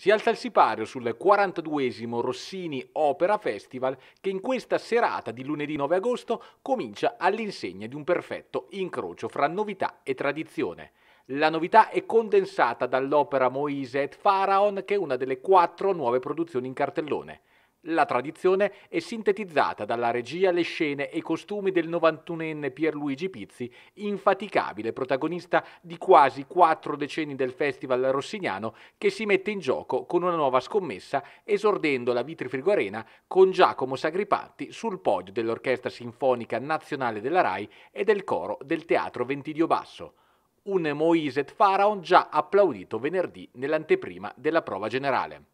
Si alza il sipario sul 42esimo Rossini Opera Festival che in questa serata di lunedì 9 agosto comincia all'insegna di un perfetto incrocio fra novità e tradizione. La novità è condensata dall'opera Moise et Pharaon che è una delle quattro nuove produzioni in cartellone. La tradizione è sintetizzata dalla regia le scene e i costumi del 91enne Pierluigi Pizzi, infaticabile protagonista di quasi quattro decenni del Festival Rossignano, che si mette in gioco con una nuova scommessa, esordendo la Vitrifrigorena con Giacomo Sagripatti sul podio dell'Orchestra Sinfonica Nazionale della RAI e del coro del Teatro Ventidio Basso. Un Moiset Faraon già applaudito venerdì nell'anteprima della prova generale.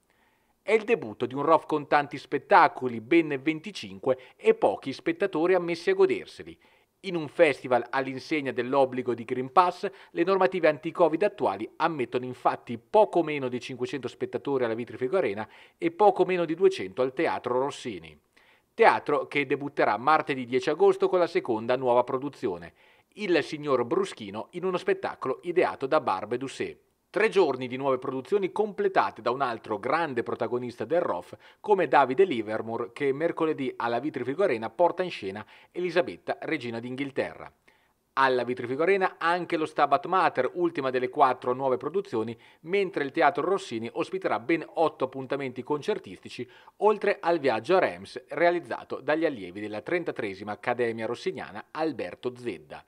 È il debutto di un ROF con tanti spettacoli, ben 25, e pochi spettatori ammessi a goderseli. In un festival all'insegna dell'obbligo di Green Pass, le normative anti-Covid attuali ammettono infatti poco meno di 500 spettatori alla Vitrifico Arena e poco meno di 200 al Teatro Rossini. Teatro che debutterà martedì 10 agosto con la seconda nuova produzione, Il signor Bruschino in uno spettacolo ideato da Barbe Dusset. Tre giorni di nuove produzioni completate da un altro grande protagonista del ROF come Davide Livermore che mercoledì alla Vitrifico Arena porta in scena Elisabetta, regina d'Inghilterra. Alla Vitrifico Arena anche lo Stabat Mater, ultima delle quattro nuove produzioni, mentre il Teatro Rossini ospiterà ben otto appuntamenti concertistici, oltre al viaggio a Reims realizzato dagli allievi della 33 Accademia Rossiniana Alberto Zedda.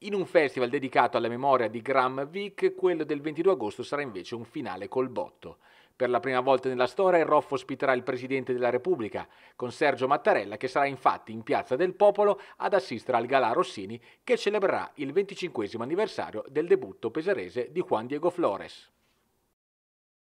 In un festival dedicato alla memoria di Graham Vick, quello del 22 agosto sarà invece un finale col botto. Per la prima volta nella storia il ROF ospiterà il Presidente della Repubblica, con Sergio Mattarella che sarà infatti in Piazza del Popolo ad assistere al Galà Rossini che celebrerà il 25 anniversario del debutto pesarese di Juan Diego Flores.